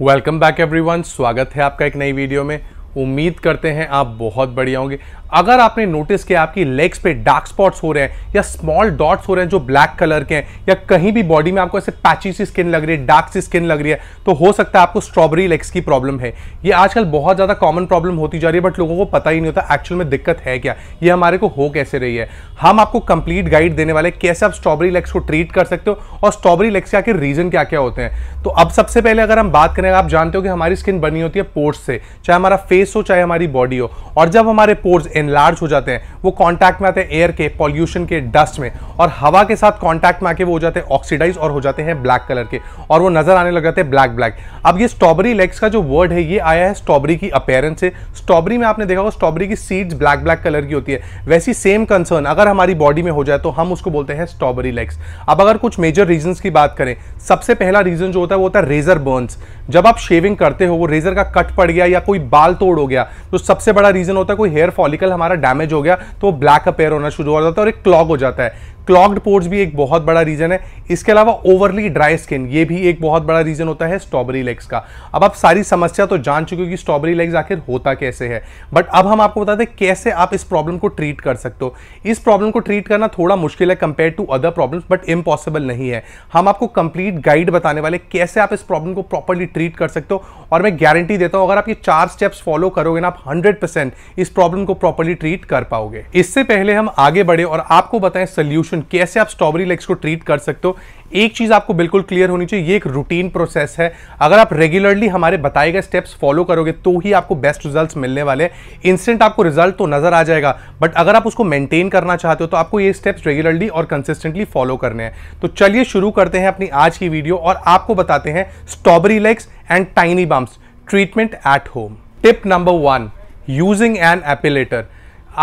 welcome back everyone स्वागत है आपका एक नई वीडियो में उम्मीद करते हैं आप बहुत बढ़िया होंगे अगर आपने नोटिस किया आपकी लेग्स पे डार्क स्पॉट्स हो रहे हैं या स्मॉल डॉट्स हो रहे हैं जो ब्लैक कलर के हैं या कहीं भी बॉडी में आपको ऐसे पैची सी स्किन लग रही है डार्क सी स्किन लग रही है तो हो सकता है आपको स्ट्रॉबेरी लेग्स की प्रॉब्लम है ये आजकल बहुत ज़्यादा कॉमन प्रॉब्लम होती जा रही है बट लोगों को पता ही नहीं होता एक्चुअल में दिक्कत है क्या ये हमारे को हो कैसे रही है हम आपको कंप्लीट गाइड देने वाले कैसे आप स्ट्रॉबेरी लेग्स को ट्रीट कर सकते हो और स्ट्रॉबेरी लेग्स के आखिर रीज़न क्या क्या होते हैं तो अब सबसे पहले अगर हम बात करें आप जानते हो कि हमारी स्किन बनी होती है पोर्ट्स से चाहे हमारा फेस फेस हो चाहे हमारी बॉडी हो और जब हमारे पोर्स एनलार्ज हो जाते हैं वो कांटेक्ट में आते हैं एयर के पॉल्यूशन के डस्ट में और हवा के साथ कांटेक्ट में आके वो हो जाते हैं ऑक्सीडाइज और हो जाते हैं ब्लैक कलर के और वो नजर आने लग जाते हैं ब्लैक ब्लैक अब ये स्ट्रॉबेरी लेग्स का जो वर्ड है ये आया है स्ट्रॉबेरी की अपेयरेंस से स्ट्रॉबेरी में आपने देखा होगा स्ट्रॉबेरी की सीड्स ब्लैक ब्लैक कलर की होती है वैसी सेम कंसर्न अगर हमारी बॉडी में हो जाए तो हम उसको बोलते हैं स्ट्रॉबेरी लेग्स अब अगर कुछ मेजर रीजन की बात करें सबसे पहला रीजन जो होता है वो होता है रेजर बर्न जब आप शेविंग करते हो वो रेजर का कट पड़ गया या कोई बाल तोड़ कोड हो गया तो सबसे बड़ा रीजन होता है कोई हेयर फॉलिकल हमारा डैमेज हो गया तो ब्लैक अपेयर होना शुरू हो जाता है और एक क्लॉग हो जाता है क्लॉग्ड पोर्ट्स भी एक बहुत बड़ा रीजन है इसके अलावा ओवरली ड्राई स्किन ये भी एक बहुत बड़ा रीजन होता है स्ट्रॉबेरी लेग्स का अब आप सारी समस्या तो जान चुके हो कि स्ट्रॉबेरी लेग्स आखिर होता कैसे है बट अब हम आपको बताते हैं कैसे आप इस प्रॉब्लम को ट्रीट कर सकते हो इस प्रॉब्लम को ट्रीट करना थोड़ा मुश्किल है compare to other problem but impossible नहीं है हम आपको कंप्लीट गाइड बताने वाले कैसे आप इस प्रॉब्लम को प्रॉपरली ट्रीट कर सकते हो और मैं गारंटी देता हूँ अगर आप ये चार स्टेप्स फॉलो फॉलो करोगे ना आप 100% इस प्रॉब्लम को प्रॉपरली ट्रीट कर पाओगे इससे पहले हम आगे बढ़े और आपको बताएं सोल्यूशन कैसे आप स्ट्रॉबेरी लेग्स को ट्रीट कर सकते हो एक चीज़ आपको बिल्कुल क्लियर होनी चाहिए ये एक रूटीन प्रोसेस है अगर आप रेगुलरली हमारे बताए गए स्टेप्स फॉलो करोगे तो ही आपको बेस्ट रिजल्ट्स मिलने वाले इंस्टेंट आपको रिजल्ट तो नज़र आ जाएगा बट अगर आप उसको मेंटेन करना चाहते हो तो आपको ये स्टेप्स रेगुलरली और कंसिस्टेंटली फॉलो करने हैं तो चलिए शुरू करते हैं अपनी आज की वीडियो और आपको बताते हैं strawberry legs and tiny bumps treatment at home tip number one using an epilator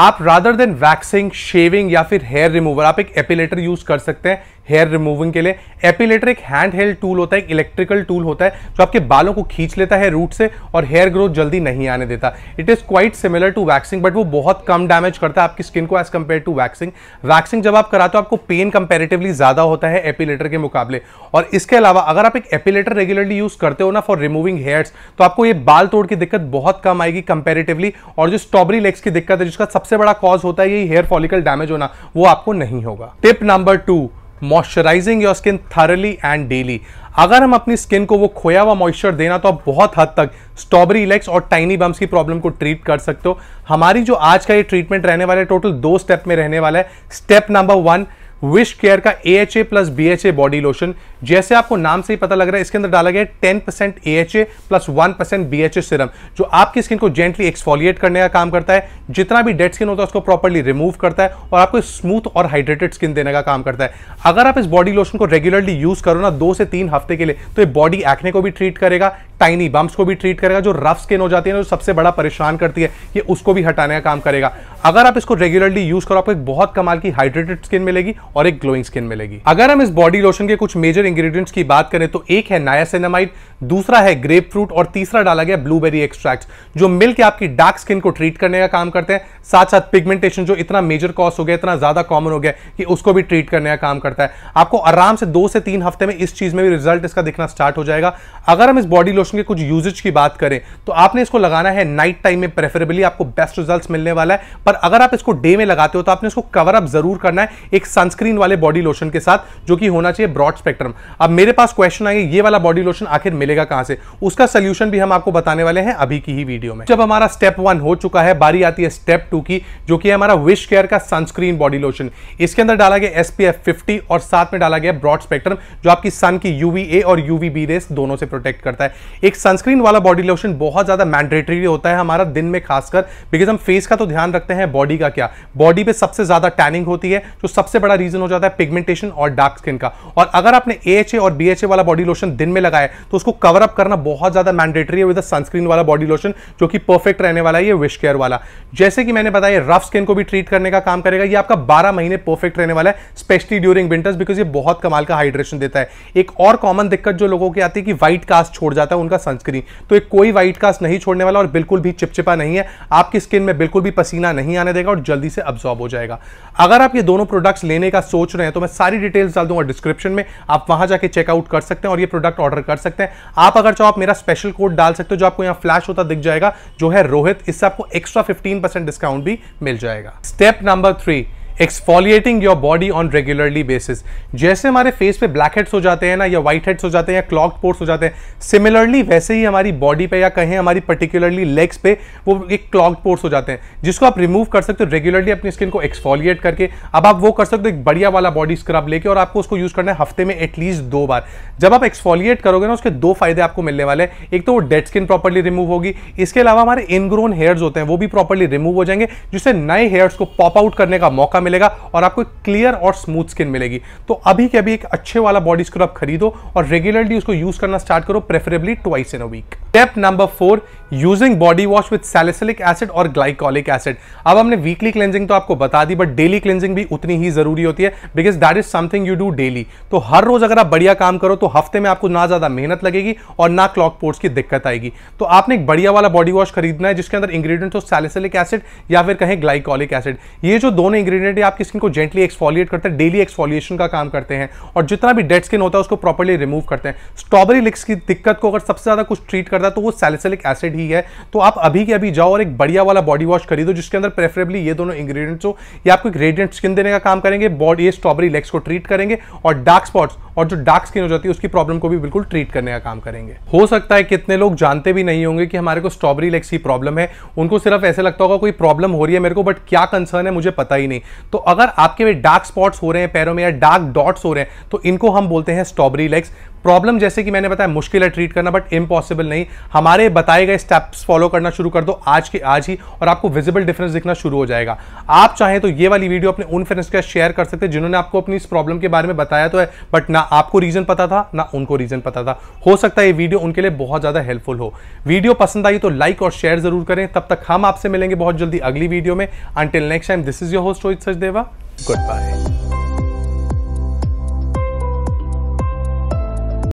आप रादर देन वैक्सिंग शेविंग या फिर हेयर रिमूवर आप एक एपिलेटर यूज कर सकते हैं हेयर रिमूविंग के लिए एपिलेटर एक हैंड हेल्ड टूल होता है एक इलेक्ट्रिकल टूल होता है जो आपके बालों को खींच लेता है रूट से और हेयर ग्रोथ जल्दी नहीं आने देता it is quite similar to waxing but वो बहुत कम डैमेज करता है आपकी स्किन को as compare to waxing waxing जब आप कराते हो आपको पेन कंपेरेटिवली ज़्यादा होता है एपिलेटर के मुकाबले और इसके अलावा अगर आप एक एपिलेटर रेगुलरली यूज़ करते हो ना फॉर रिमूविंग हेयर्स तो आपको ये बाल तोड़ की दिक्कत बहुत कम आएगी कंपेरेटिवली और जो स्ट्रॉबेरी लेग्स की दिक्कत है जिसका सबसे बड़ा कॉज होता है ये हेयर फॉलिकल डैमेज होना वो आपको नहीं होगा tip number two moisturising your skin thoroughly and daily अगर हम अपनी स्किन को वो खोया हुआ मॉइस्चर देना तो आप बहुत हद तक स्ट्रॉबेरी इलेक्स और टाइनी बम्स की प्रॉब्लम को ट्रीट कर सकते हो हमारी जो आज का ये ट्रीटमेंट रहने वाला है टोटल दो स्टेप में रहने वाला है step number one Wishcare का A H A plus B H A body lotion जैसे आपको नाम से ही पता लग रहा है इसके अंदर डाला गया ten percent A H A plus one percent B H A serum जो आपकी स्किन को जेंटली एक्सफोलिएट करने का काम करता है जितना भी डेड स्किन होता है उसको प्रॉपरली रिमूव करता है और आपको स्मूथ और हाइड्रेटेड स्किन देने का काम करता है अगर आप इस बॉडी लोशन को रेगुलरली यूज करो ना दो से तीन हफ्ते के लिए तो ये बॉडी एक्ने को भी ट्रीट करेगा टाइनी बम्स को भी ट्रीट करेगा जो रफ स्किन हो जाती है ना जो सबसे बड़ा परेशान करती है ये उसको भी हटाने का काम करेगा अगर आप इसको रेगुलरली यूज करो आपको एक बहुत कमाल की हाइड्रेटेड स्किन मिलेगी और एक ग्लोइंग स्किन मिलेगी अगर हम इस बॉडी लोशन के कुछ मेजर इंग्रेडिएंट्स की बात करें तो एक है नायासेनामाइड दूसरा है ग्रेप फ्रूट और तीसरा डाला गया ब्लूबेरी एक्सट्रैक्ट जो मिल के आपकी डार्क स्किन को ट्रीट करने का काम करते हैं साथ साथ पिगमेंटेशन जो इतना मेजर कॉज हो गया इतना ज्यादा कॉमन हो गया कि उसको भी ट्रीट करने का काम करता है आपको आराम से दो से तीन हफ्ते में इस चीज में भी रिजल्ट इसका दिखना स्टार्ट हो जाएगा अगर हम इस बॉडी लोशन के कुछ यूजेज की बात करें तो आपने इसको लगाना है नाइट टाइम में प्रेफरेबली आपको बेस्ट रिजल्ट मिलने वाला है पर अगर आप इसको डे में लगाते हो तो आपने इसको कवर अप जरूर करना है एक सनस्क्रीन सनस्क्रीन वाले बॉडी लोशन के साथ जो कि होना चाहिए ब्रॉड स्पेक्ट्रम अब मेरे पास क्वेश्चन आएगा ये वाला बॉडी लोशन आखिर मिलेगा कहां से उसका सोल्यूशन भी हम आपको बताने वाले हैं अभी की ही वीडियो में जब हमारा स्टेप वन हो चुका है बारी आती है स्टेप टू की जो कि हमारा विश केयर का सनस्क्रीन बॉडी लोशन इसके अंदर डाला गया एस पी और साथ में डाला गया ब्रॉड स्पेक्ट्रम जो आपकी सन की यूवी और यूवी बी रेस दोनों से प्रोटेक्ट करता है एक सनस्क्रीन वाला बॉडी लोशन बहुत ज्यादा मैंडेटरी होता है हमारा दिन में खासकर बिकॉज हम फेस का तो ध्यान रखते हैं बॉडी का क्या बॉडी पे सबसे ज्यादा टैनिंग होती है जो सबसे बड़ा रीजन हो जाता है पिगमेंटेशन और डार्क स्किन का और अगर आपने ए और बी वाला बॉडी लोशन दिन में लगाया तो उसको कवर अप करना बहुत ज्यादा मैंडेटरी है विद सनस्क्रीन वाला बॉडी लोशन जो कि परफेक्ट रहने वाला है ये विश केयर वाला जैसे कि मैंने बताया रफ स्किन को भी ट्रीट करने का काम करेगा ये आपका बारह महीने परफेक्ट रहने वाला है स्पेशली ड्यूरिंग विंटर्स बिकॉज ये बहुत कमाल का हाइड्रेशन देता है एक और कॉमन दिक्कत जो लोगों की आती है कि व्हाइट कास्ट छोड़ जाता है उनका सनस्क्रीन तो एक कोई व्हाइट कास्ट नहीं छोड़ने वाला और बिल्कुल भी चिपचिपा नहीं है आपकी स्किन में बिल्कुल भी पसीना नहीं आने देगा और जल्दी से अब्सॉर्ब हो जाएगा अगर आप ये दोनों प्रोडक्ट्स लेने का का सोच रहे हैं तो मैं सारी डिटेल्स डाल दूंगा डिस्क्रिप्शन में आप वहां जाके चेकआउट कर सकते हैं और ये प्रोडक्ट ऑर्डर कर सकते हैं आप अगर चाहो आप मेरा स्पेशल कोड डाल सकते हो जो आपको यहाँ फ्लैश होता दिख जाएगा जो है रोहित इससे आपको एक्स्ट्रा फिफ्टीन डिस्काउंट भी मिल जाएगा step number three exfoliating your body on regularly basis जैसे हमारे फेस पे ब्लैक हेड्स हो जाते हैं ना या व्हाइट हेड्स हो जाते हैं या क्लॉक पोर्ट्स हो जाते हैं सिमिलरली वैसे ही हमारी बॉडी पे या कहें हमारी पर्टिकुलरली लेग्स पे वो एक क्लॉक पोर्ट्स हो जाते हैं जिसको आप रिमूव कर सकते हो रेगुलरली अपनी स्किन को एक्सफोलिएट करके अब आप वो कर सकते हो एक बढ़िया वाला बॉडी स्क्रब लेके और आपको उसको यूज करना है हफ्ते में एटलीस्ट दो बार जब आप एक्सफोलिएट करोगे ना उसके दो फायदे आपको मिलने वाले हैं एक तो वो डेड स्किन प्रॉपरली रिमूव होगी इसके अलावा हमारे इनग्रोन हेयर्स होते हैं वो भी प्रॉपरली रिमूव हो जाएंगे जिससे नए हेयर्स को पॉप आउट करने का मौका मिलेगा और आपको क्लियर और स्मूथ स्किन मिलेगी तो अभी के अभी एक अच्छे वाला बॉडी स्क्रब खरीदो और रेगुलरली उसको यूज करना स्टार्ट करो preferably twice in a week step number four using body wash with salicylic acid और ग्लाइकोलिक एसिड अब हमने वीकली क्लेंजिंग तो आपको बता दी बट डेली क्लेंजिंग भी उतनी ही जरूरी होती है because that is something you do daily तो हर रोज अगर आप बढ़िया काम करो तो हफ्ते में आपको ना ज्यादा मेहनत लगेगी और ना क्लॉक पोर्ट्स की दिक्कत आएगी तो आपने एक बढ़िया वाला बॉडी वॉश खरीदना है जिसके अंदर इंग्रीडियंट हो सैलिसिलिक एसिड या फिर कहें ग्लाइकोलिक एसिड ये जो दोनों इंग्रीडियंट आपकी स्किन को जेंटली एक्सफॉलिएट करते हैं डेली एक्सफॉलिएशन का काम करते हैं और जितना भी डेड स्किन होता है उसको प्रॉपरली रिमूव करते हैं स्ट्रॉबेरी लिक्स की दिक्कत को अगर सबसे ज्यादा कुछ ट्रीट करता है तो वो सैलिसिलिक एसिड भी है तो आप अभी के अभी जाओ और एक बढ़िया वाला बॉडी वॉश खरीदो जिसके अंदर प्रेफरेबली ये दोनों इंग्रेडिएंट्स हो या आपको एक रेडियंट स्किन देने का काम करेंगे बॉडी ये स्ट्रॉबेरी लेग्स को ट्रीट करेंगे और डार्क स्पॉट्स और जो डार्क स्किन हो जाती है उसकी प्रॉब्लम को भी बिल्कुल ट्रीट करने का काम करेंगे हो सकता है कितने लोग जानते भी नहीं होंगे कि हमारे को स्ट्रॉबेरी लेग्स की प्रॉब्लम है उनको सिर्फ ऐसे लगता होगा कोई प्रॉब्लम हो रही है मेरे को बट क्या कंसर्न है मुझे पता ही नहीं तो अगर आपके डार्क स्पॉट्स हो रहे हैं पैरों में या डार्क डॉट्स हो रहे हैं तो इनको हम बोलते हैं स्ट्रॉबेरी लेग्स प्रॉब्लम जैसे कि मैंने बताया मुश्किल है ट्रीट करना बट इम्पॉसिबल नहीं हमारे बताए गए स्टेप्स फॉलो करना शुरू कर दो आज के आज ही और आपको विजिबल डिफरेंस दिखना शुरू हो जाएगा आप चाहें तो ये वाली वीडियो अपने उन फ्रेंड्स के शेयर कर सकते हैं जिन्होंने आपको अपनी इस प्रॉब्लम के बारे में बताया तो है बट ना आपको रीजन पता था ना उनको रीजन पता था हो सकता है ये वीडियो उनके लिए बहुत ज़्यादा हेल्पफुल हो वीडियो पसंद आई तो लाइक और शेयर जरूर करें तब तक हम आपसे मिलेंगे बहुत जल्दी अगली वीडियो में until next time this is your host Rohit Sachdeva good bye